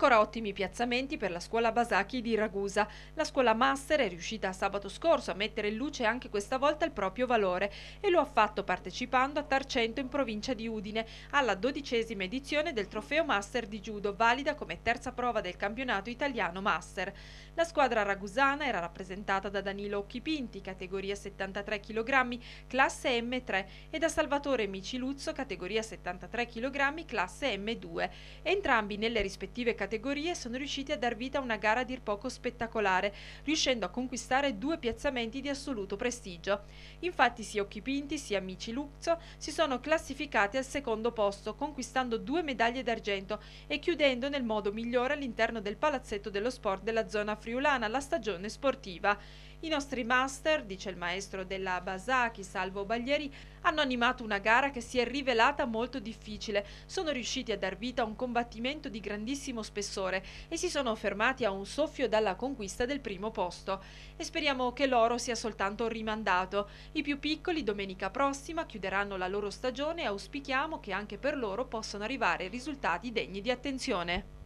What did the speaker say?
ancora ottimi piazzamenti per la scuola Basacchi di Ragusa. La scuola Master è riuscita sabato scorso a mettere in luce anche questa volta il proprio valore e lo ha fatto partecipando a Tarcento in provincia di Udine alla dodicesima edizione del trofeo Master di Judo, valida come terza prova del campionato italiano Master. La squadra ragusana era rappresentata da Danilo Occhipinti, categoria 73 kg, classe M3 e da Salvatore Miciluzzo, categoria 73 kg, classe M2. Entrambi nelle rispettive categorie categorie sono riusciti a dar vita a una gara a dir poco spettacolare, riuscendo a conquistare due piazzamenti di assoluto prestigio. Infatti sia Occhi Pinti sia Amici Luxo si sono classificati al secondo posto, conquistando due medaglie d'argento e chiudendo nel modo migliore all'interno del palazzetto dello sport della zona friulana la stagione sportiva. I nostri master, dice il maestro della Basaki, Salvo Baglieri, hanno animato una gara che si è rivelata molto difficile. Sono riusciti a dar vita a un combattimento di grandissimo spettacolo spessore e si sono fermati a un soffio dalla conquista del primo posto. E speriamo che l'oro sia soltanto rimandato. I più piccoli domenica prossima chiuderanno la loro stagione e auspichiamo che anche per loro possano arrivare risultati degni di attenzione.